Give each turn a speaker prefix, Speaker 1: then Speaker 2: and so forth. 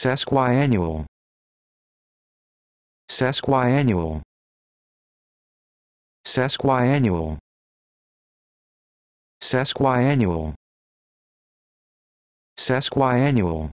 Speaker 1: sesquiannual sesquiannual sesquiannual sesquiannual sesquiannual